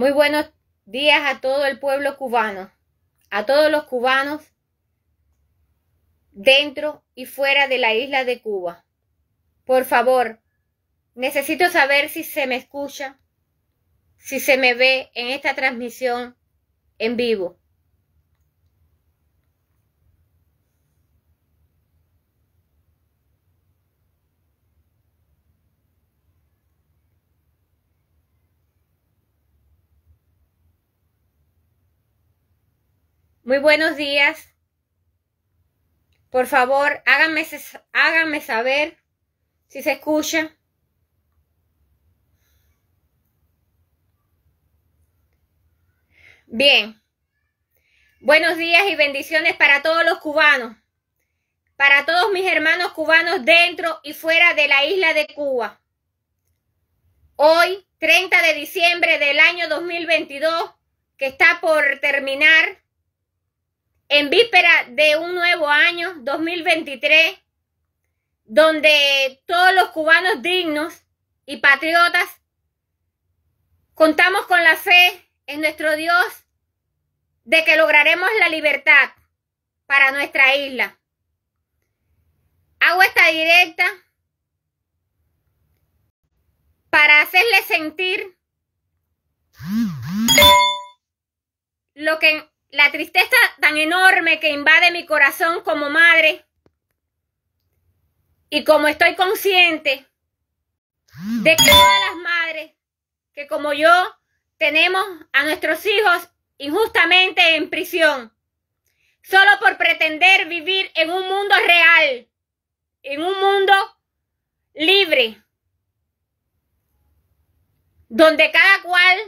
Muy buenos días a todo el pueblo cubano, a todos los cubanos dentro y fuera de la isla de Cuba. Por favor, necesito saber si se me escucha, si se me ve en esta transmisión en vivo. Muy buenos días. Por favor, háganme, saber si se escucha. Bien. Buenos días y bendiciones para todos los cubanos, para todos mis hermanos cubanos dentro y fuera de la isla de Cuba. Hoy, 30 de diciembre del año 2022, que está por terminar, en víspera de un nuevo año 2023, donde todos los cubanos dignos y patriotas contamos con la fe en nuestro Dios de que lograremos la libertad para nuestra isla. Hago esta directa para hacerles sentir lo que la tristeza tan enorme que invade mi corazón como madre y como estoy consciente de todas las madres que como yo tenemos a nuestros hijos injustamente en prisión, solo por pretender vivir en un mundo real, en un mundo libre, donde cada cual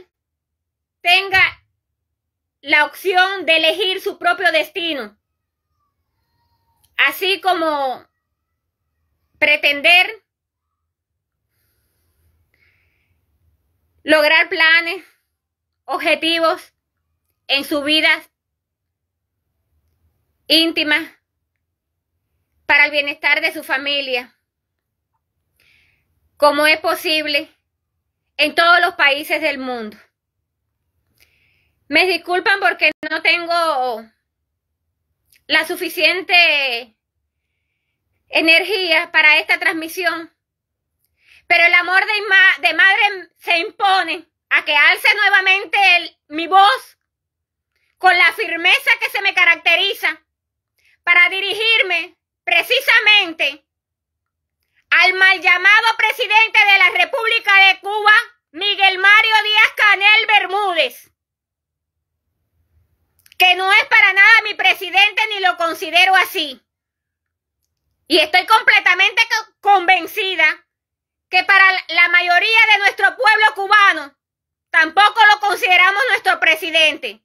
tenga la opción de elegir su propio destino, así como pretender lograr planes, objetivos en su vida íntima para el bienestar de su familia, como es posible en todos los países del mundo. Me disculpan porque no tengo la suficiente energía para esta transmisión. Pero el amor de, de madre se impone a que alce nuevamente mi voz con la firmeza que se me caracteriza para dirigirme precisamente al mal llamado presidente de la República de Cuba, Miguel Mario Díaz Canel Bermúdez que no es para nada mi presidente ni lo considero así. Y estoy completamente convencida que para la mayoría de nuestro pueblo cubano tampoco lo consideramos nuestro presidente.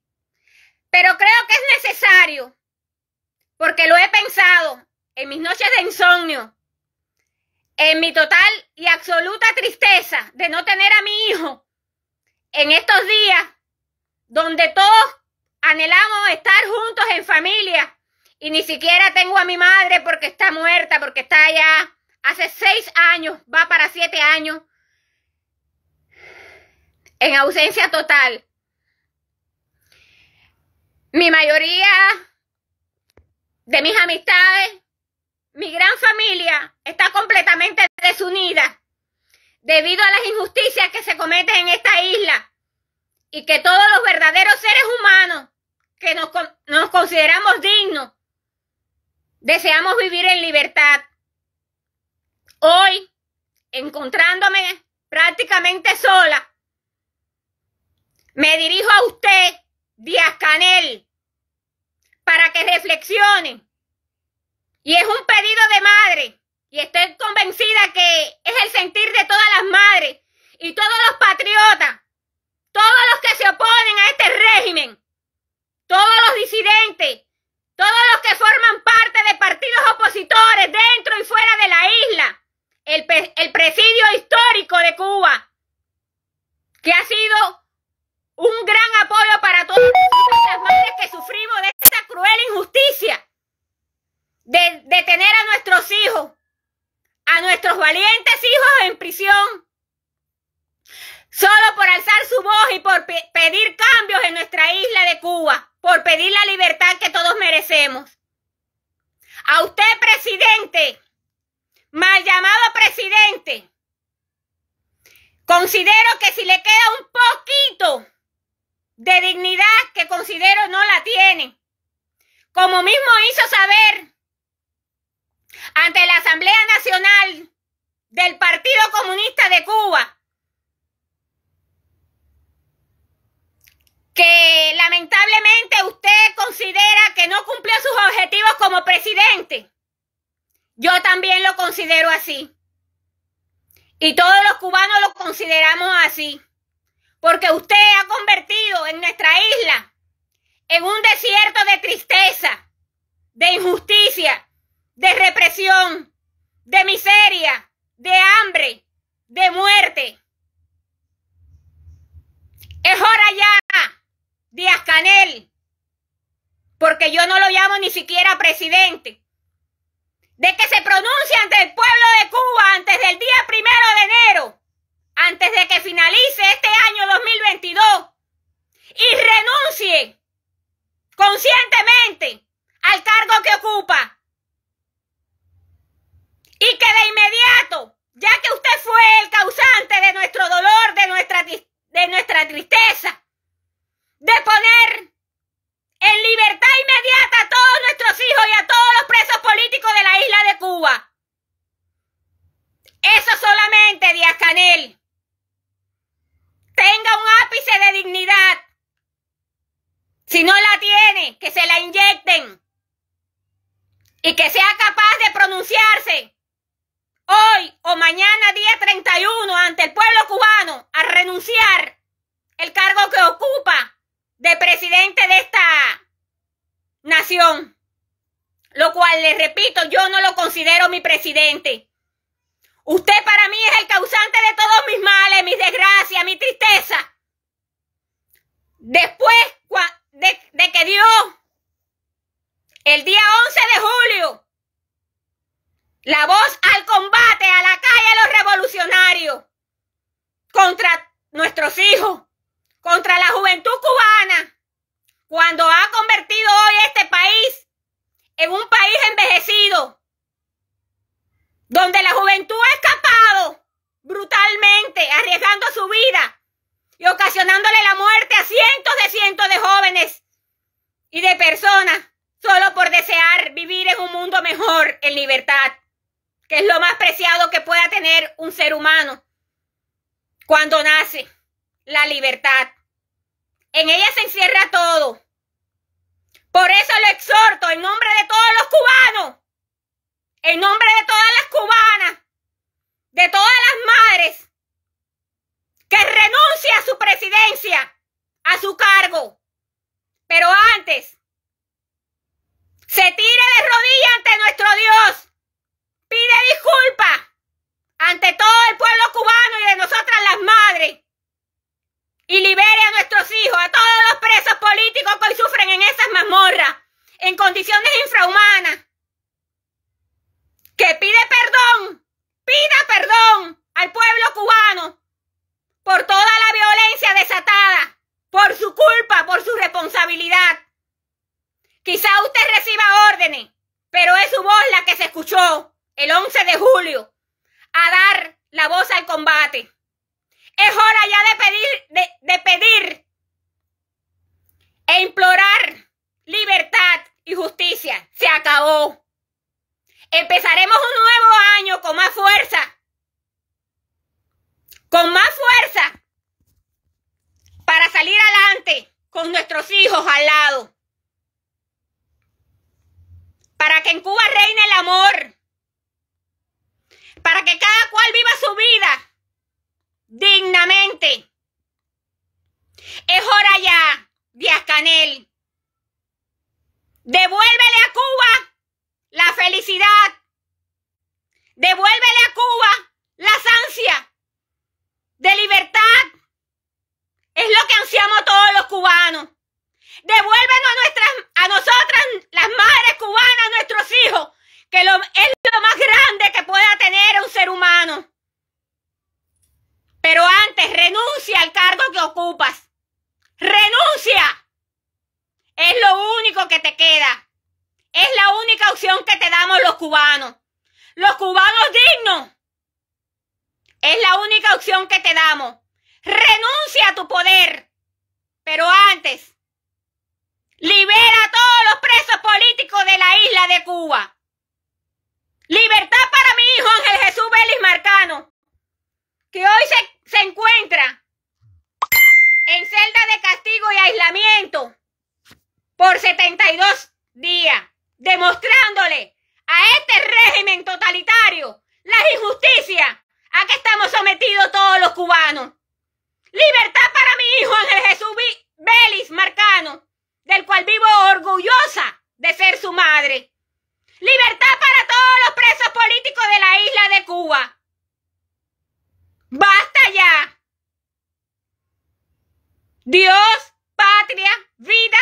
Pero creo que es necesario, porque lo he pensado en mis noches de insomnio, en mi total y absoluta tristeza de no tener a mi hijo en estos días donde todos Anhelamos estar juntos en familia. Y ni siquiera tengo a mi madre porque está muerta, porque está allá. Hace seis años, va para siete años. En ausencia total. Mi mayoría de mis amistades, mi gran familia está completamente desunida debido a las injusticias que se cometen en esta isla y que todos los verdaderos seres humanos que nos, nos consideramos dignos deseamos vivir en libertad. Hoy, encontrándome prácticamente sola, me dirijo a usted, Díaz Canel, para que reflexione. Y es un pedido de madre. Y estoy convencida que es el sentir de todas las madres y todos los todos los disidentes, todos los que forman parte de partidos opositores dentro y fuera de la isla, el, presidio histórico de Cuba, que ha sido un gran apoyo para todas las madres que sufrimos de esta cruel injusticia de, de tener a nuestros hijos, a nuestros valientes hijos en prisión solo por alzar su voz y por pedir cambios en nuestra isla de Cuba, por pedir la libertad que todos merecemos. A usted, presidente, mal llamado presidente, considero que si le queda un poquito de dignidad que considero no la tiene, como mismo hizo saber ante la Asamblea Nacional del Partido Comunista de Cuba, como presidente. Yo también lo considero así. Y todos los cubanos lo consideramos así. Porque usted ha convertido en nuestra isla en un desierto de tristeza, de injusticia, de represión, de miseria, de hambre, de muerte. Es hora ya, Díaz Canel, porque yo no lo llamo ni siquiera presidente, de que se pronuncie ante el pueblo de Cuba antes del día primero de enero, antes de que finalice este año 2022, y renuncie conscientemente al cargo que ocupa. Y que de inmediato, ya que usted fue el causante de nuestro dolor, de nuestra, de nuestra tristeza, de poner en libertad Eso solamente, Díaz Canel. Tenga un ápice de dignidad. Si no la tiene, que se la inyecten. Y que sea capaz de pronunciarse hoy o mañana, día 31, ante el pueblo cubano, a renunciar el cargo que ocupa de presidente de esta nación lo cual, les repito, yo no lo considero mi presidente. Usted para mí es el causante de todos mis males, mis desgracias, mi tristeza. Después de, que dio el día 11 de julio la voz al combate, a la calle de los revolucionarios, contra nuestros hijos, contra la juventud cubana, cuando ha convertido hoy este país en un país envejecido, donde la juventud ha escapado brutalmente, arriesgando su vida y ocasionándole la muerte a cientos de cientos de jóvenes y de personas solo por desear vivir en un mundo mejor, en libertad, que es lo más preciado que pueda tener un ser humano cuando nace, la libertad. En ella se encierra todo por eso le exhorto en nombre de todos los cubanos, en nombre de todas las cubanas, de todas las madres, que renuncie a su presidencia, a su cargo. Pero antes, e implorar libertad y justicia. Se acabó. Empezaremos un nuevo año con más fuerza. Con más fuerza para salir adelante con nuestros hijos al lado. Para que en Cuba reine el amor. Para que cada cual viva su vida dignamente. Es hora ya Díaz Canel. Devuélvele a Cuba la felicidad. Devuélvele a Cuba la ansias. que te queda. Es la única opción que te damos los cubanos. Los cubanos dignos. Es la única opción que te damos. Renuncia a tu poder. Pero antes, libera a todos los presos políticos de la isla de Cuba. Libertad para mi hijo Ángel Jesús Vélez Marcano, que hoy se, se encuentra en celda de castigo y aislamiento por 72 días, demostrándole a este régimen totalitario las injusticias a que estamos sometidos todos los cubanos. Libertad para mi hijo Ángel Jesús Vélez Marcano, del cual vivo orgullosa de ser su madre. Libertad para todos los presos políticos de la isla de Cuba. Basta ya. Dios, patria, vida,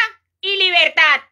y libertad.